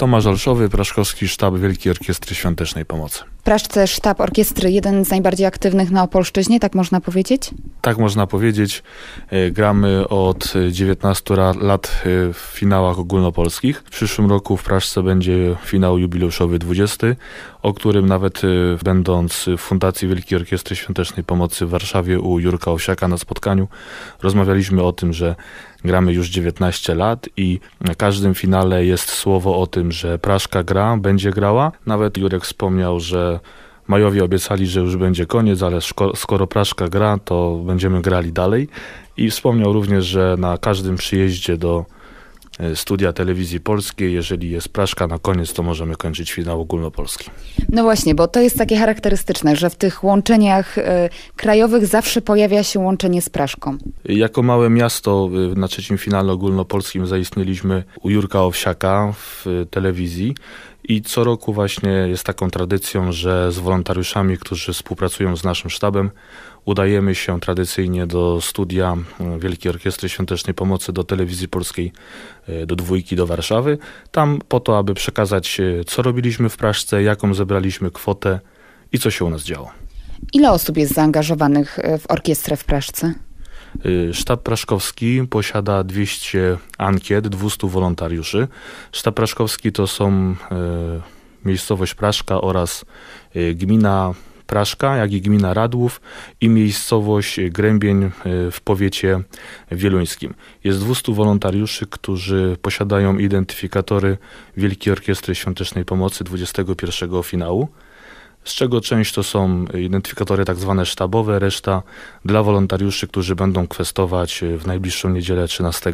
Tomasz Olszowy, Praszkowski Sztab Wielkiej Orkiestry Świątecznej Pomocy. Praszce sztab orkiestry, jeden z najbardziej aktywnych na Opolszczyźnie, tak można powiedzieć? Tak można powiedzieć. E, gramy od 19 lat e, w finałach ogólnopolskich. W przyszłym roku w Praszce będzie finał jubileuszowy 20, o którym nawet e, będąc w Fundacji Wielkiej Orkiestry Świątecznej Pomocy w Warszawie u Jurka Osiaka na spotkaniu rozmawialiśmy o tym, że gramy już 19 lat i na każdym finale jest słowo o tym, że Praszka gra, będzie grała. Nawet Jurek wspomniał, że Majowi obiecali, że już będzie koniec, ale skoro Praszka gra, to będziemy grali dalej. I wspomniał również, że na każdym przyjeździe do e, studia telewizji polskiej. Jeżeli jest praszka na koniec, to możemy kończyć finał ogólnopolski. No właśnie, bo to jest takie charakterystyczne, że w tych łączeniach e, krajowych zawsze pojawia się łączenie z praszką. Jako małe miasto e, na trzecim finale ogólnopolskim zaistnieliśmy u Jurka Owsiaka w telewizji i co roku właśnie jest taką tradycją, że z wolontariuszami, którzy współpracują z naszym sztabem, udajemy się tradycyjnie do studia mm, Wielkiej Orkiestry Świątecznej Pomocy do Telewizji Polskiej, e, do Dwójki, do Warszawy. Tam po to, aby przekazać, e, co robiliśmy w Praszce, jaką zebraliśmy kwotę i co się u nas działo. Ile osób jest zaangażowanych e, w orkiestrę w Praszce? Y, Sztab Praszkowski posiada 200 ankiet, 200 wolontariuszy. Sztab Praszkowski to są y, miejscowość Praszka oraz y, gmina Praszka, jak i gmina Radłów i miejscowość Grębień w powiecie wieluńskim. Jest 200 wolontariuszy, którzy posiadają identyfikatory Wielkiej Orkiestry Świątecznej Pomocy 21 finału z czego część to są identyfikatory tak zwane sztabowe, reszta dla wolontariuszy, którzy będą kwestować w najbliższą niedzielę 13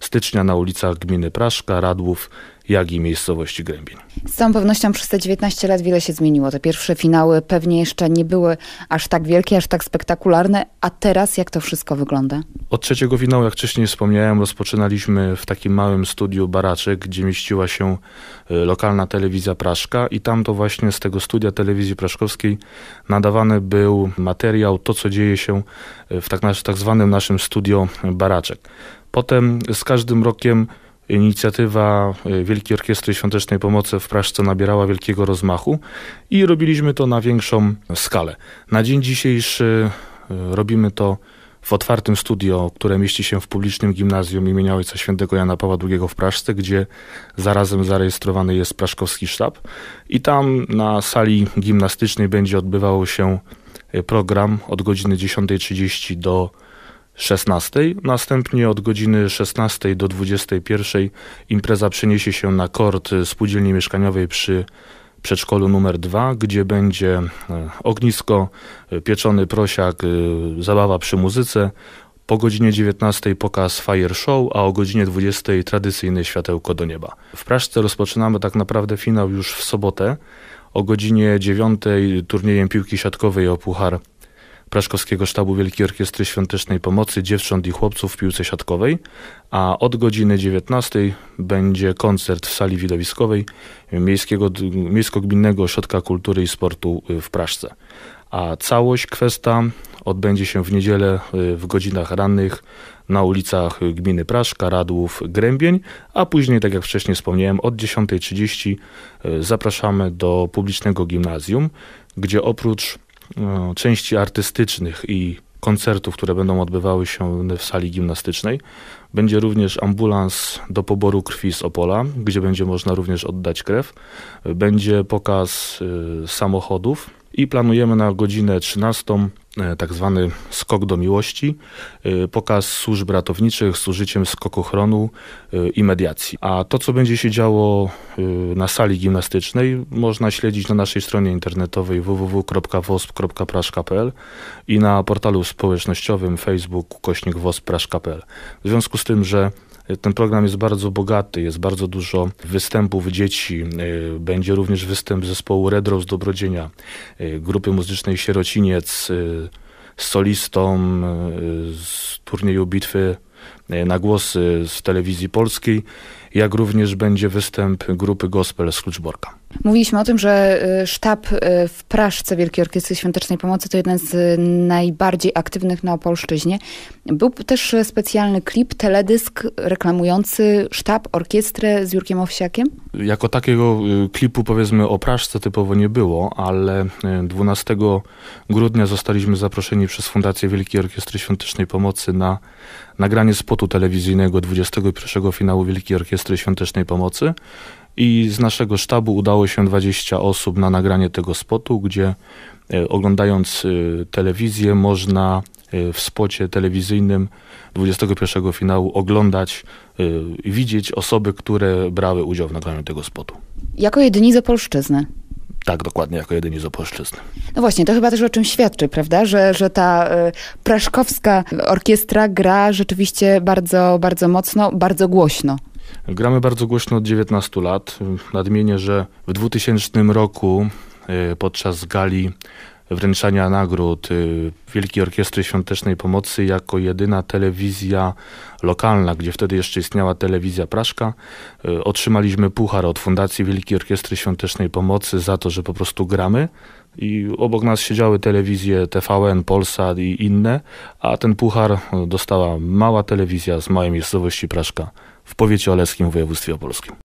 stycznia na ulicach gminy Praszka, Radłów jak i miejscowości Grębin. Z całą pewnością przez te 19 lat wiele się zmieniło. Te pierwsze finały pewnie jeszcze nie były aż tak wielkie, aż tak spektakularne. A teraz jak to wszystko wygląda? Od trzeciego finału, jak wcześniej wspomniałem, rozpoczynaliśmy w takim małym studiu Baraczek, gdzie mieściła się e, lokalna telewizja Praszka i tam to właśnie z tego studia telewizji praszkowskiej nadawany był materiał, to co dzieje się e, w tak, tak zwanym naszym studio Baraczek. Potem z każdym rokiem Inicjatywa y, Wielkiej Orkiestry Świątecznej Pomocy w Praszce nabierała wielkiego rozmachu i robiliśmy to na większą skalę. Na dzień dzisiejszy y, robimy to w otwartym studio, które mieści się w publicznym gimnazjum imienia Ojca Świętego Jana Pawła II w Praszce, gdzie zarazem zarejestrowany jest Praszkowski Sztab. I tam na sali gimnastycznej będzie odbywał się y, program od godziny 10.30 do 16. Następnie od godziny 16 do 21 impreza przeniesie się na kort spółdzielni mieszkaniowej przy przedszkolu numer 2, gdzie będzie e, ognisko, e, pieczony prosiak, e, zabawa przy muzyce. Po godzinie 19 pokaz Fire Show, a o godzinie 20 tradycyjne światełko do nieba. W Praszce rozpoczynamy tak naprawdę finał już w sobotę. O godzinie 9 turniejem piłki siatkowej o Puchar Praszkowskiego Sztabu Wielkiej Orkiestry Świątecznej Pomocy Dziewcząt i Chłopców w Piłce Siatkowej, a od godziny 19 będzie koncert w sali widowiskowej Miejskiego, Miejsko-Gminnego Ośrodka Kultury i Sportu y, w Praszce. A całość kwesta odbędzie się w niedzielę y, w godzinach rannych na ulicach gminy Praszka, Radłów, Grębień, a później, tak jak wcześniej wspomniałem, od 10.30 y, zapraszamy do publicznego gimnazjum, gdzie oprócz no, części artystycznych i koncertów, które będą odbywały się w sali gimnastycznej. Będzie również ambulans do poboru krwi z Opola, gdzie będzie można również oddać krew. Będzie pokaz y, samochodów i planujemy na godzinę 13 e, tak zwany skok do miłości, e, pokaz służb ratowniczych z użyciem skokochronu e, i mediacji. A to, co będzie się działo na sali gimnastycznej, można śledzić na naszej stronie internetowej www.wosp.prasz.pl i na portalu społecznościowym facebook kośnik W związku z tym, że ten program jest bardzo bogaty, jest bardzo dużo występów dzieci, e, będzie również występ zespołu Redrow z Dobrodzienia, e, grupy muzycznej Sierociniec, e, z solistą z turnieju bitwy na głosy z telewizji polskiej, jak również będzie występ grupy gospel z Kluczborka. Mówiliśmy o tym, że y, sztab y, w Praszce Wielkiej Orkiestry Świątecznej Pomocy to jeden z y, najbardziej aktywnych na Opolszczyźnie. Był też specjalny klip, teledysk reklamujący sztab, orkiestrę z Jurkiem Owsiakiem? Jako takiego klipu powiedzmy o Praszce typowo nie było, ale 12 grudnia zostaliśmy zaproszeni przez Fundację Wielkiej Orkiestry Świątecznej Pomocy na nagranie spotu telewizyjnego 21 finału Wielkiej Orkiestry Świątecznej Pomocy. I z naszego sztabu udało się 20 osób na nagranie tego spotu, gdzie e, oglądając e, telewizję można e, w spocie telewizyjnym 21 finału oglądać i widzieć osoby, które brały udział w nagraniu tego spotu. Jako jedyni z Opolszczyzny. Tak, dokładnie, jako jedyni z Opolszczyzny. No właśnie, to chyba też o czym świadczy, prawda? Że, że ta y, praszkowska orkiestra gra rzeczywiście bardzo, bardzo mocno, bardzo głośno. Gramy bardzo głośno od 19 lat. Nadmienię, że w 2000 roku e, podczas gali wręczania nagród e, Wielkiej Orkiestry Świątecznej Pomocy jako jedyna telewizja lokalna, gdzie wtedy jeszcze istniała telewizja Praszka. E, otrzymaliśmy puchar od Fundacji Wielkiej Orkiestry Świątecznej Pomocy za to, że po prostu gramy. I obok nas siedziały telewizje TVN, Polsat i inne, a ten puchar dostała mała telewizja z małej miejscowości Praszka w powiecie oleskim w województwie opolskim.